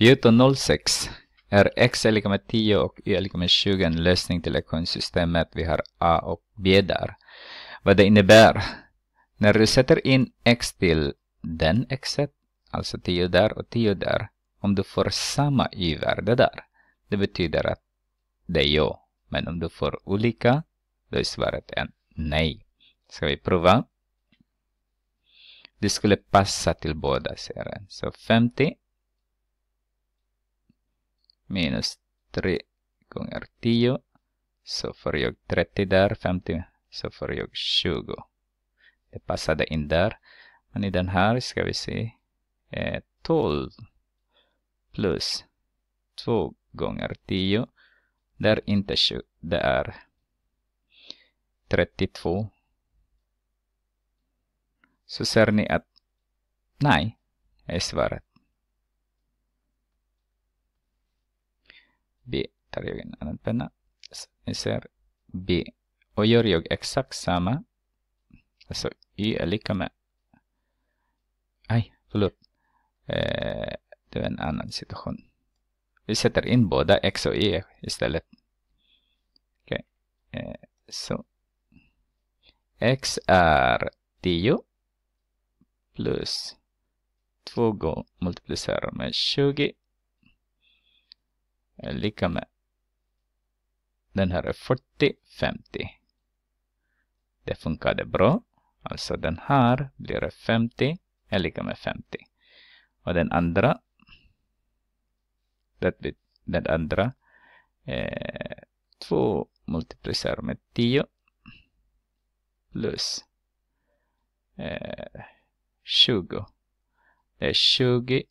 14.06 är x är lika med 10 och y är lika med 20 en lösning till ekvationssystemet. vi har a och b där. Vad det innebär? När du sätter in x till den x, alltså 10 där och 10 där, om du får samma y-värde där, det betyder att det är ja. Men om du får olika, då är svaret en nej. Ska vi prova? Det skulle passa till båda, säger Så 50 minus 3 gånger 10 så får jag 30 där, 50 så får jag 20. Det passade in där. Men i den här ska vi se eh, 12 plus 2 gånger 10. Det är inte 20, det är 32. Så ser ni att nej, är svaret. B. Tar jag en annan penna. ni ser B. Och gör jag exakt samma. Alltså Y är lika med. Aj, förlåt. Eh, det är en annan situation. Vi sätter in båda X och Y istället. Okej, okay. eh, så. X är 10 plus 2 multiplicerar med 20 är eh, lika med den här är 40, 50. Det funkade bra. Alltså den här blir 50 är lika med 50. Och den andra, den andra är eh, 2 multiplicerar med 10 plus eh, Det är 20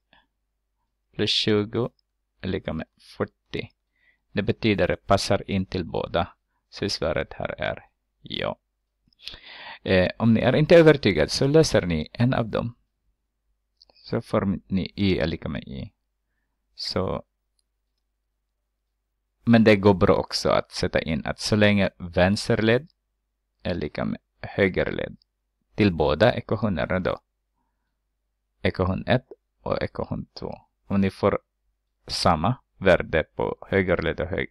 plus 20 är lika med 40. Det betyder att det passar in till båda. Så svaret här är ja. Eh, om ni är inte övertygade så löser ni en av dem. Så får ni i är lika med i. Så men det går bra också att sätta in att så länge vänsterled är lika med högerled till båda ekvationerna då. Ekvation 1 och ekvation 2. Om ni får samma värde på högerled och hög,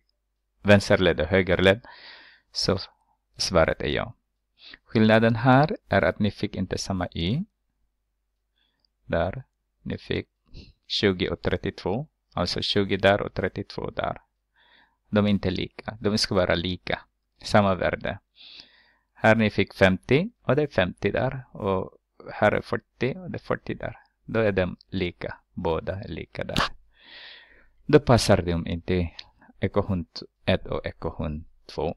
vänsterled och högerled. Så svaret är ja. Skillnaden här är att ni fick inte samma y. Där. Ni fick 20 och 32. Alltså 20 där och 32 där. De är inte lika. De ska vara lika. Samma värde. Här ni fick 50 och det är 50 där. Och här är 40 och det är 40 där. Då är de lika. Båda är lika där. det passar dem inte ekohund 1 och ekohund 2.